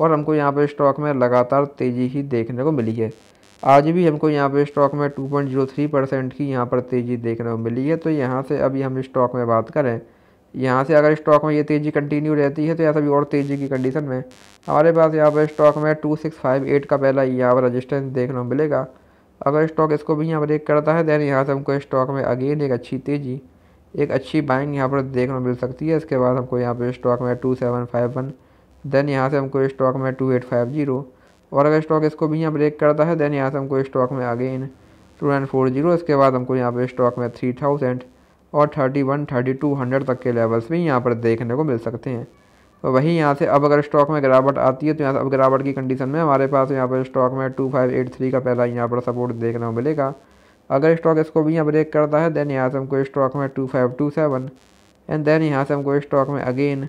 और हमको यहाँ पर स्टॉक में लगातार तेज़ी ही देखने को मिली है आज भी हमको यहाँ पर स्टॉक में 2.03 परसेंट की यहाँ पर तेज़ी देखने को मिली है तो यहाँ से अभी हम स्टॉक में बात करें यहाँ से अगर स्टॉक में ये तेज़ी कंटिन्यू रहती है तो यहाँ से भी और तेज़ी की कंडीशन में हमारे पास यहाँ पर स्टॉक में 2658 का पहला यहाँ पर रजिस्टेंस देखने को मिलेगा अगर स्टॉक इसको भी यहाँ पर ब्रेक करता है दैन यहाँ से हमको स्टॉक में अगेन एक अच्छी तेज़ी एक अच्छी बाइंग यहाँ पर देखने को मिल सकती है इसके बाद हमको यहाँ पर स्टॉक में two seven five one then यहाँ से हमको स्टॉक में टू एट फाइव जीरो और अगर स्टॉक इसको भी यहाँ ब्रेक करता है देन यहाँ से हमको स्टॉक में again two nine four zero इसके बाद हमको यहाँ पर स्टॉक में थ्री थाउजेंड और thirty one thirty two hundred तक के लेवल्स भी यहाँ पर देखने को मिल सकते हैं तो वहीं यहाँ से अब अगर स्टॉक में गिरावट आती है तो यहाँ से अब गिरावट की कंडीशन में हमारे पास यहाँ पर स्टॉक में टू फाइव एट थ्री का पहला यहाँ पर सपोर्ट देखने को मिलेगा अगर स्टॉक इसको भी यहाँ ब्रेक करता है देन यहाँ से हमको स्टॉक में two five two seven and then यहाँ से हमको स्टॉक में अगेन